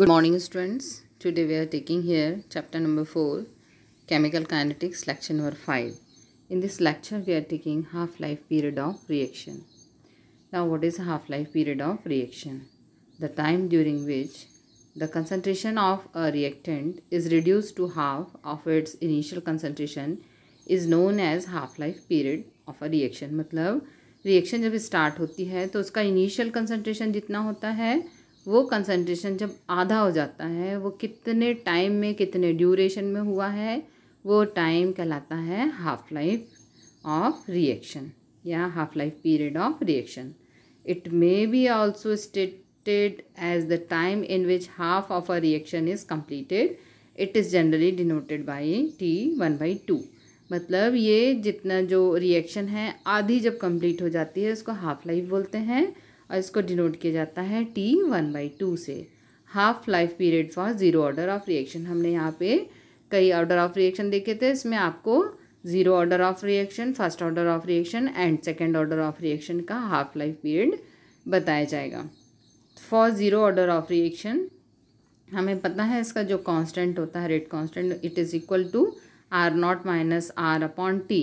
Good morning students. Today we are taking here chapter number 4 chemical kinetics lecture number 5. In this lecture we are taking half-life period of reaction. Now what is half-life period of reaction? The time during which the concentration of a reactant is reduced to half of its initial concentration is known as half-life period of a reaction. मतलब reaction जब start होती है तो उसका initial concentration जितना होता है वो कंसंट्रेशन जब आधा हो जाता है वो कितने टाइम में कितने ड्यूरेशन में हुआ है वो टाइम कहलाता है हाफ लाइफ ऑफ रिएक्शन या half life period of reaction it may be also stated as the time in which half of a reaction is completed it is generally denoted by T one by two मतलब ये जितना जो reaction है आधी जब complete हो जाती है उसको हाफ लाइफ बोलते हैं और इसको डिनोट किया जाता है टी वन बाई टू से half life period for zero order of reaction हमने यहाँ पे कई ऑर्डर ऑफ रिएक्शन देखे थे इसमें आपको zero order of reaction first order of reaction and second order of reaction का हाफ लाइफ पीरियड बताया जाएगा for zero order of reaction हमें पता है इसका जो कांस्टेंट होता है rate constant it is equal to R naught minus R upon T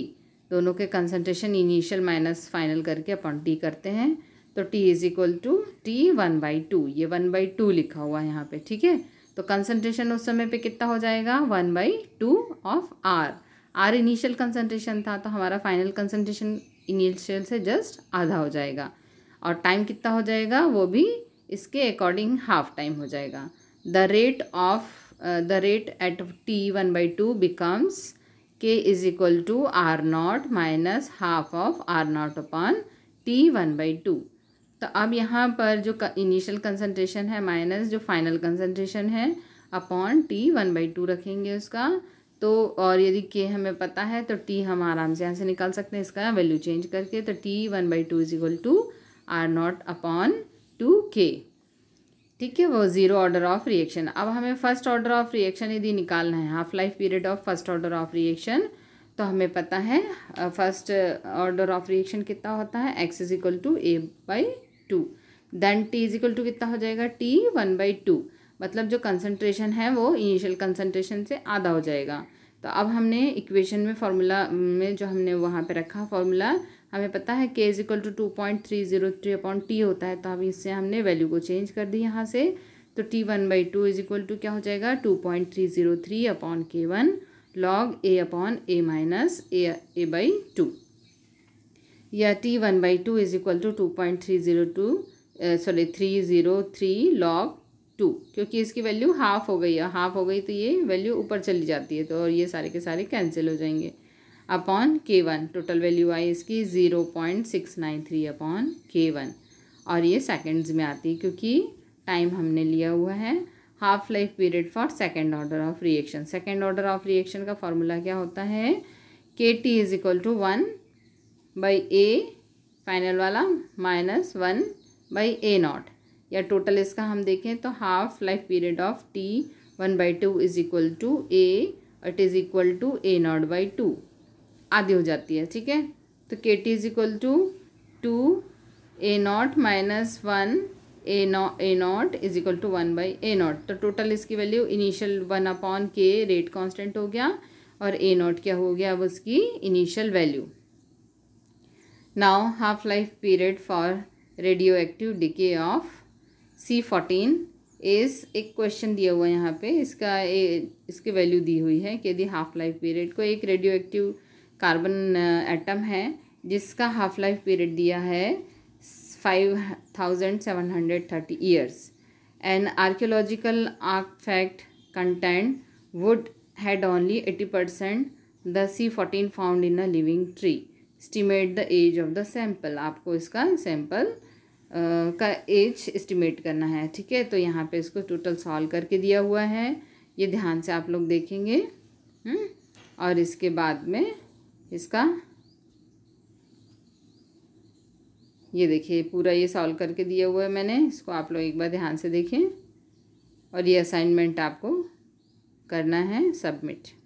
दोनों के कंसनट्रेशन इनिशियल माइनस फाइनल करके अपॉन टी करते हैं तो T is equal to T one by two ये वन बाई टू लिखा हुआ है यहाँ पे ठीक है तो कंसनट्रेशन उस समय पे कितना हो जाएगा one by two of R R initial concentration था तो हमारा फाइनल कंसनट्रेशन इनिशियल से जस्ट आधा हो जाएगा और टाइम कितना हो जाएगा वो भी इसके अकॉर्डिंग हाफ टाइम हो जाएगा the rate of the rate at T one by two becomes K is equal to R naught minus half of R naught upon T one by two तो अब यहाँ पर जो इनिशियल कंसनट्रेशन है minus जो final concentration है upon T one by two रखेंगे उसका तो और यदि के हमें पता है तो टी हम आराम से यहाँ से निकाल सकते हैं इसका वैल्यू चेंज करके तो T one by two is equal to R naught upon two K ठीक है वो ज़ीरो ऑर्डर ऑफ रिएक्शन अब हमें फर्स्ट ऑर्डर ऑफ रिएक्शन यदि निकालना है half life period of first order of reaction तो हमें पता है फर्स्ट ऑर्डर ऑफ रिएक्शन कितना होता है X is equal to A by two then T is equal to कितना हो जाएगा टी वन बाई टू मतलब जो कंसनट्रेशन है वो इनिशियल कंसनट्रेशन से आधा हो जाएगा तो अब हमने इक्वेशन में फार्मूला में जो हमने वहाँ पे रखा फार्मूला हमें पता है K is equal to two point three zero three upon T होता है तो अब इससे हमने वैल्यू को चेंज कर दी यहाँ से तो T one by two is equal to क्या हो जाएगा two point three zero three upon K one log A upon A minus A A by two या T one by two is equal to two point three zero two sorry three zero three log two क्योंकि इसकी value half हो गई है half हो गई तो ये वैल्यू ऊपर चली जाती है तो और ये सारे के सारे कैंसिल हो जाएंगे upon K one total value आई इसकी zero point six nine three upon K one और ये सेकेंड्स में आती है क्योंकि टाइम हमने लिया हुआ है half life period for second order of reaction second order of reaction का फॉर्मूला क्या होता है K T is equal to one by A final वाला minus one by A naught या टोटल इसका हम देखें तो half life period of T one by two is equal to A it is equal to A naught by two आधी हो जाती है ठीक है तो के T is equal to two A naught minus one A naught A naught is equal to one by A naught तो total इसकी value initial one upon K rate constant हो गया और ए नॉट क्या हो गया अब उसकी initial value Now half life period for radioactive decay of C14 is एक क्वेश्चन दिया हुआ है यहाँ पे इसका ए, इसकी वैल्यू दी हुई है कि यदि हाफ लाइफ पीरियड को एक रेडियो एक्टिव कार्बन एटम है जिसका हाफ लाइफ पीरियड दिया है five thousand seven hundred thirty years and archaeological artefact content wood had only eighty percent the C fourteen found in a living tree estimate the age of the sample आपको इसका sample का as estimate करना है ठीक है तो यहाँ पे इसको टोटल सॉल्व करके दिया हुआ है ये ध्यान से आप लोग देखेंगे हुँ? हम्म? और इसके बाद में इसका ये देखिए पूरा ये सॉल्व करके दिया हुआ है मैंने इसको आप लोग एक बार ध्यान से देखें और ये असाइनमेंट आपको करना है सबमिट